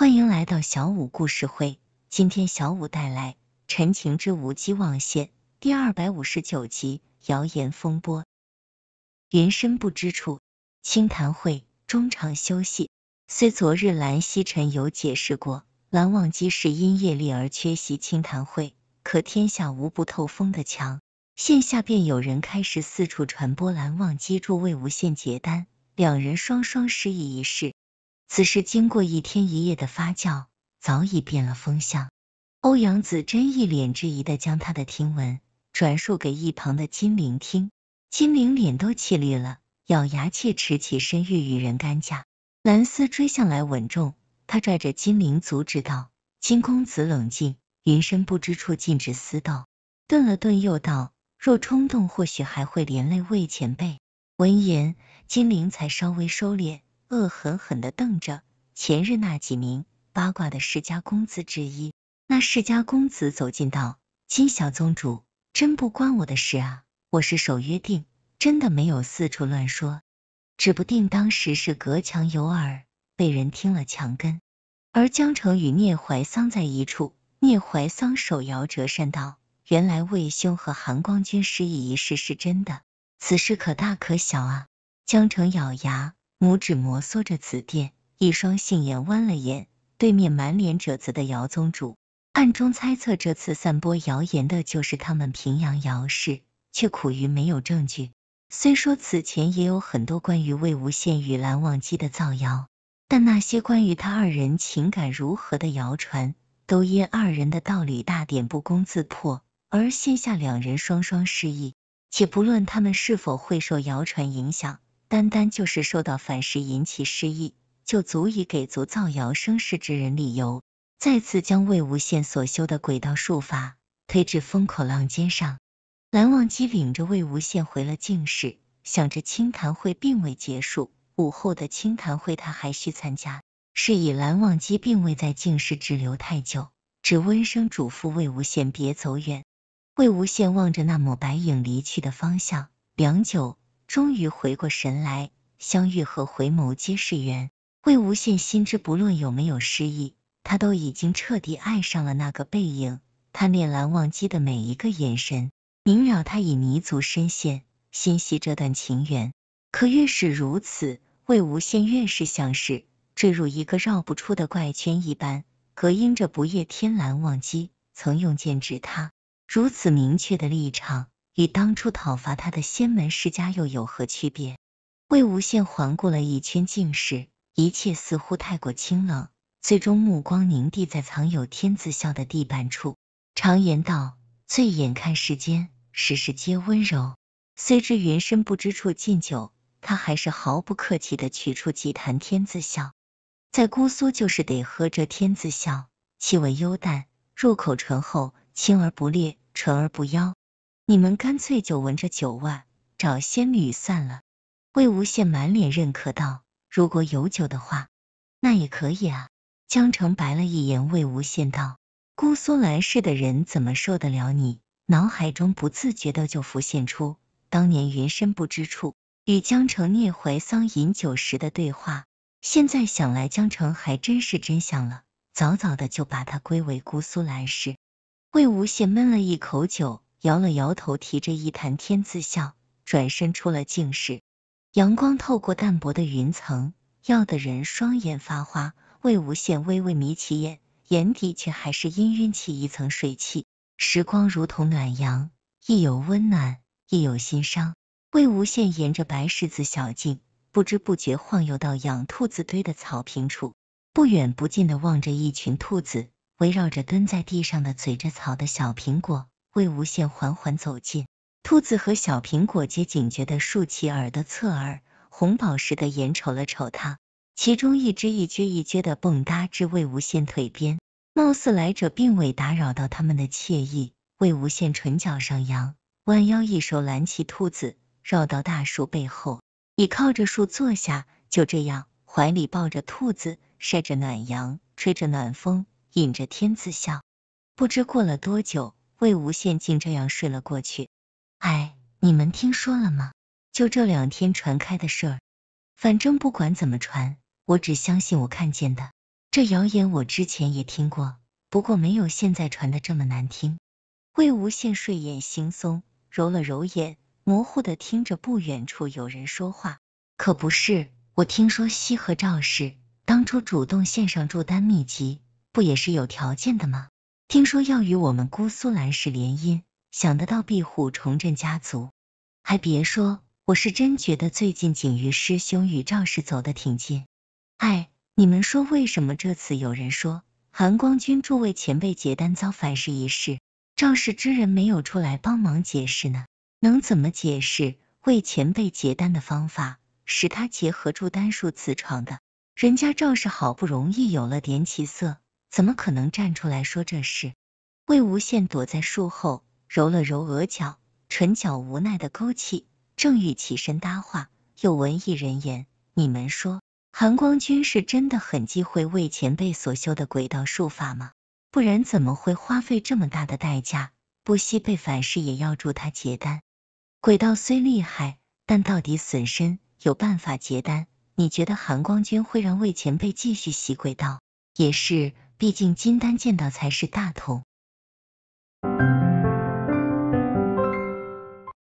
欢迎来到小五故事会。今天小五带来《陈情之无羁忘羡》第二百五十九集：谣言风波。云深不知处，清谈会中场休息。虽昨日蓝曦臣有解释过，蓝忘机是因业力而缺席清谈会，可天下无不透风的墙，线下便有人开始四处传播蓝忘机助魏无羡结丹，两人双双失意一事。此事经过一天一夜的发酵，早已变了风向。欧阳子真一脸质疑的将他的听闻转述给一旁的金灵听，金灵脸都气绿了，咬牙切齿起身欲与人干架。蓝斯追向来稳重，他拽着金灵阻止道：“金公子冷静，云深不知处禁止私斗。”顿了顿，又道：“若冲动，或许还会连累魏前辈。”闻言，金灵才稍微收敛。恶狠狠的瞪着前日那几名八卦的世家公子之一，那世家公子走近道：“金小宗主，真不关我的事啊，我是守约定，真的没有四处乱说，指不定当时是隔墙有耳，被人听了墙根。”而江城与聂怀桑在一处，聂怀桑手摇折扇道：“原来魏兄和韩光君失忆一事是真的，此事可大可小啊。”江城咬牙。拇指摩挲着紫电，一双杏眼弯了眼。对面满脸褶子的姚宗主暗中猜测，这次散播谣言的就是他们平阳姚氏，却苦于没有证据。虽说此前也有很多关于魏无羡与蓝忘机的造谣，但那些关于他二人情感如何的谣传，都因二人的道理大典不攻自破，而现下两人双双失忆，且不论他们是否会受谣传影响。单单就是受到反噬引起失忆，就足以给足造谣生事之人理由，再次将魏无羡所修的鬼道术法推至风口浪尖上。蓝忘机领着魏无羡回了静室，想着清谈会并未结束，午后的清谈会他还需参加，是以蓝忘机并未在静室滞留太久，只温声嘱咐魏无羡别走远。魏无羡望着那抹白影离去的方向，良久。终于回过神来，相遇和回眸皆是缘。魏无羡心知，不论有没有失忆，他都已经彻底爱上了那个背影。他念蓝忘机的每一个眼神，萦绕他以弥足深陷，心系这段情缘。可越是如此，魏无羡越是像是坠入一个绕不出的怪圈一般，隔音着不夜天。蓝忘机曾用剑指他，如此明确的立场。与当初讨伐他的仙门世家又有何区别？魏无羡环顾了一圈，进士一切似乎太过清冷，最终目光凝定在藏有天字笑的地板处。常言道，醉眼看世间，世事皆温柔。虽知云深不知处，禁酒，他还是毫不客气的取出几坛天字笑。在姑苏，就是得喝这天字笑，气味幽淡，入口醇厚，清而不烈，醇而不妖。你们干脆就闻着酒味找仙女算了。魏无羡满脸认可道：“如果有酒的话，那也可以啊。”江澄白了一眼魏无羡道：“姑苏蓝氏的人怎么受得了你？”脑海中不自觉的就浮现出当年云深不知处与江澄聂怀桑饮酒时的对话。现在想来，江澄还真是真相了，早早的就把他归为姑苏蓝氏。魏无羡闷了一口酒。摇了摇头，提着一坛天字笑，转身出了净室。阳光透过淡薄的云层，耀得人双眼发花。魏无羡微微眯起眼，眼底却还是氤氲起一层水汽。时光如同暖阳，亦有温暖，亦有心伤。魏无羡沿着白石子小径，不知不觉晃悠到养兔子堆的草坪处，不远不近的望着一群兔子围绕着蹲在地上的嘴着草的小苹果。魏无羡缓缓走近，兔子和小苹果皆警觉地竖起耳朵侧耳，红宝石的眼瞅了瞅他，其中一只一撅一撅的蹦跶至魏无羡腿边，貌似来者并未打扰到他们的惬意。魏无羡唇角上扬，弯腰一手揽起兔子，绕到大树背后，倚靠着树坐下，就这样怀里抱着兔子，晒着暖阳，吹着暖风，引着天子笑。不知过了多久。魏无羡竟这样睡了过去。哎，你们听说了吗？就这两天传开的事儿。反正不管怎么传，我只相信我看见的。这谣言我之前也听过，不过没有现在传的这么难听。魏无羡睡眼惺忪，揉了揉眼，模糊的听着不远处有人说话。可不是，我听说西河赵氏当初主动献上祝丹秘籍，不也是有条件的吗？听说要与我们姑苏兰氏联姻，想得到庇护，重振家族。还别说，我是真觉得最近景瑜师兄与赵氏走得挺近。哎，你们说为什么这次有人说韩光君诸位前辈结丹遭反噬一事，赵氏之人没有出来帮忙解释呢？能怎么解释？为前辈结丹的方法，使他结合住丹术自创的，人家赵氏好不容易有了点起色。怎么可能站出来说这事？魏无羡躲在树后，揉了揉额角，唇角无奈的勾起，正欲起身搭话，又闻一人言：“你们说，含光君是真的很忌讳魏前辈所修的鬼道术法吗？不然怎么会花费这么大的代价，不惜被反噬也要助他结丹？鬼道虽厉害，但到底损身，有办法结丹？你觉得含光君会让魏前辈继续习鬼道？也是。”毕竟金丹见到才是大同。